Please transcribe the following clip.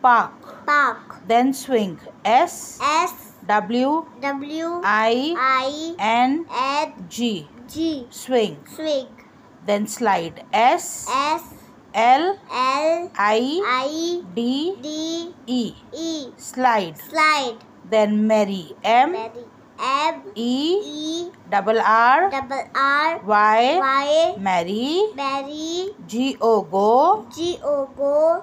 Park. Park. Then swing. S. S. W. W. I. I. N. N. G. G. Swing. Swing. Then slide. S. S. L. L. I. I. D. D. E. E. Slide. Slide. Then Mary. M. Mary. M E E double R double R Y Y Mary Mary G O go G O go